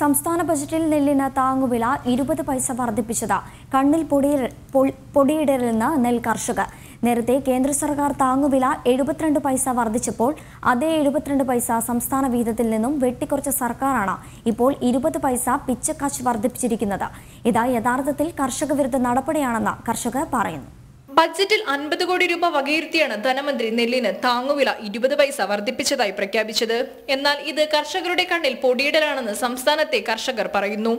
സംസ്ഥാന ബജറ്റിൽ നെല്ലിന് താങ്ങുവില ഇരുപത് പൈസ വർദ്ധിപ്പിച്ചത് കണ്ണിൽ പൊടിയിടരുന്ന നെൽ കർഷകർ നേരത്തെ കേന്ദ്ര സർക്കാർ താങ്ങുവില എഴുപത്തിരണ്ട് പൈസ വർദ്ധിച്ചപ്പോൾ അതേ എഴുപത്തിരണ്ട് പൈസ സംസ്ഥാന വീതത്തിൽ നിന്നും വെട്ടിക്കുറച്ച സർക്കാരാണ് ഇപ്പോൾ ഇരുപത് പൈസ പിച്ചക്കാശ് വർദ്ധിപ്പിച്ചിരിക്കുന്നത് ഇതാ യഥാർത്ഥത്തിൽ കർഷക വിരുദ്ധ നടപടിയാണെന്ന് കർഷകർ പറയുന്നു ബജറ്റിൽ അൻപത് കോടി രൂപ വകയിരുത്തിയാണ് ധനമന്ത്രി നെല്ലിന് താങ്ങുവില ഇരുപത് പൈസ വർദ്ധിപ്പിച്ചതായി പ്രഖ്യാപിച്ചത് എന്നാൽ ഇത് കർഷകരുടെ കണ്ണിൽ പൊടിയിടലാണെന്ന് സംസ്ഥാനത്തെ കർഷകർ പറയുന്നു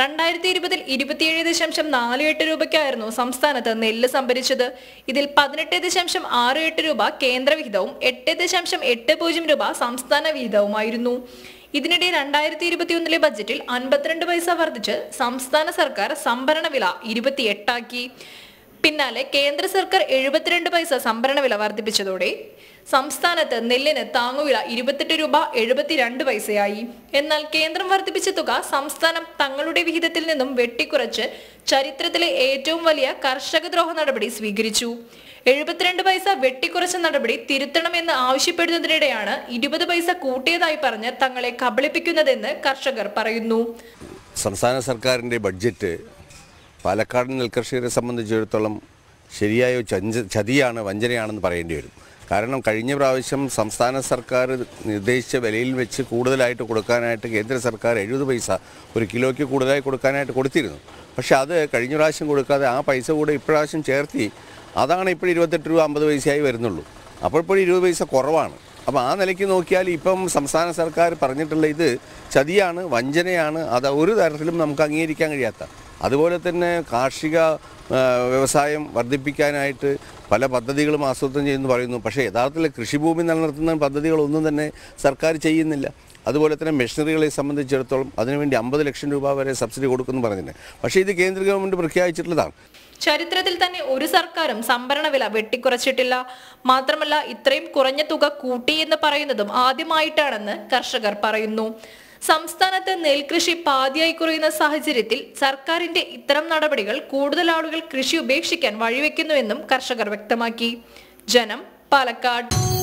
രണ്ടായിരത്തി ഇരുപതിൽ ഇരുപത്തിയേഴ് ദശാംശം നാല് എട്ട് രൂപയ്ക്കായിരുന്നു സംസ്ഥാനത്ത് നെല്ല് സംഭരിച്ചത് ഇതിൽ പതിനെട്ട് ദശാംശം ആറ് എട്ട് രൂപ കേന്ദ്രവിഹിതവും എട്ട് ദശാംശം എട്ട് പൂജ്യം രൂപ സംസ്ഥാന വിഹിതവുമായിരുന്നു ഇതിനിടെ രണ്ടായിരത്തി ഇരുപത്തിയൊന്നിലെ ബജറ്റിൽ അൻപത്തിരണ്ട് പൈസ വർദ്ധിച്ച് സംസ്ഥാന സർക്കാർ സംഭരണ വില ഇരുപത്തിയെട്ടാക്കി പിന്നാലെ കേന്ദ്ര സർക്കാർ എഴുപത്തിരണ്ട് പൈസ സംഭരണ വില വർദ്ധിപ്പിച്ചതോടെ സംസ്ഥാനത്ത് നെല്ലിന് താങ്ങുവില ഇരുപത്തെട്ട് രൂപ എഴുപത്തിരണ്ട് പൈസയായി എന്നാൽ കേന്ദ്രം വർദ്ധിപ്പിച്ച തുക സംസ്ഥാനം തങ്ങളുടെ വിഹിതത്തിൽ നിന്നും വെട്ടിക്കുറച്ച് ചരിത്രത്തിലെ ഏറ്റവും വലിയ കർഷകദ്രോഹ നടപടി സ്വീകരിച്ചു എഴുപത്തിരണ്ട് പൈസ വെട്ടിക്കുറച്ച നടപടി തിരുത്തണമെന്ന് ആവശ്യപ്പെടുന്നതിനിടെയാണ് ഇരുപത് പൈസ കൂട്ടിയതായി പറഞ്ഞ് തങ്ങളെ കബളിപ്പിക്കുന്നതെന്ന് കർഷകർ പറയുന്നു സംസ്ഥാന സർക്കാരിന്റെ ബഡ്ജറ്റ് പാലക്കാട് നെൽകൃഷിയെ സംബന്ധിച്ചിടത്തോളം ശരിയായ ചതിയാണ് വഞ്ചനയാണെന്ന് പറയേണ്ടി വരും കാരണം കഴിഞ്ഞ പ്രാവശ്യം സംസ്ഥാന സർക്കാർ നിർദ്ദേശിച്ച വിലയിൽ വെച്ച് കൂടുതലായിട്ട് കൊടുക്കാനായിട്ട് കേന്ദ്ര സർക്കാർ എഴുപത് പൈസ ഒരു കിലോയ്ക്ക് കൂടുതലായി കൊടുക്കാനായിട്ട് കൊടുത്തിരുന്നു പക്ഷെ അത് കഴിഞ്ഞ പ്രാവശ്യം കൊടുക്കാതെ ആ പൈസ കൂടെ ഇപ്രാവശ്യം ചേർത്തി അതാണ് ഇപ്പോൾ ഇരുപത്തെട്ട് രൂപ അമ്പത് പൈസയായി വരുന്നുള്ളൂ അപ്പോഴിപ്പോഴും ഇരുപത് പൈസ കുറവാണ് അപ്പോൾ ആ നിലയ്ക്ക് നോക്കിയാൽ ഇപ്പം സംസ്ഥാന സർക്കാർ പറഞ്ഞിട്ടുള്ള ഇത് ചതിയാണ് വഞ്ചനയാണ് അത് ഒരു തരത്തിലും നമുക്ക് അംഗീകരിക്കാൻ കഴിയാത്ത അതുപോലെ തന്നെ കാർഷിക വ്യവസായം വർദ്ധിപ്പിക്കാനായിട്ട് പല പദ്ധതികളും ആസൂത്രണം ചെയ്യുമെന്ന് പറയുന്നു പക്ഷേ യഥാർത്ഥത്തിൽ കൃഷിഭൂമി നിലനിർത്തുന്ന പദ്ധതികളൊന്നും തന്നെ സർക്കാർ ചെയ്യുന്നില്ല അതുപോലെ തന്നെ മെഷീനറികളെ സംബന്ധിച്ചിടത്തോളം അതിനുവേണ്ടി അമ്പത് ലക്ഷം രൂപ വരെ സബ്സിഡി കൊടുക്കുമെന്ന് പറഞ്ഞിട്ടുണ്ട് പക്ഷേ ഇത് കേന്ദ്ര ഗവൺമെൻറ് പ്രഖ്യാപിച്ചിട്ടുള്ളതാണ് ചരിത്രത്തിൽ തന്നെ ഒരു സർക്കാരും സംഭരണ വില വെട്ടിക്കുറച്ചിട്ടില്ല മാത്രമല്ല ഇത്രയും കുറഞ്ഞ തുക കൂട്ടി എന്ന് പറയുന്നതും ആദ്യമായിട്ടാണെന്ന് കർഷകർ പറയുന്നു സംസ്ഥാനത്ത് നെൽകൃഷി പാതിയായി കുറയുന്ന സാഹചര്യത്തിൽ സർക്കാരിന്റെ ഇത്തരം നടപടികൾ കൂടുതൽ ആളുകൾ കൃഷി ഉപേക്ഷിക്കാൻ വഴിവെക്കുന്നുവെന്നും കർഷകർ വ്യക്തമാക്കി ജനം പാലക്കാട്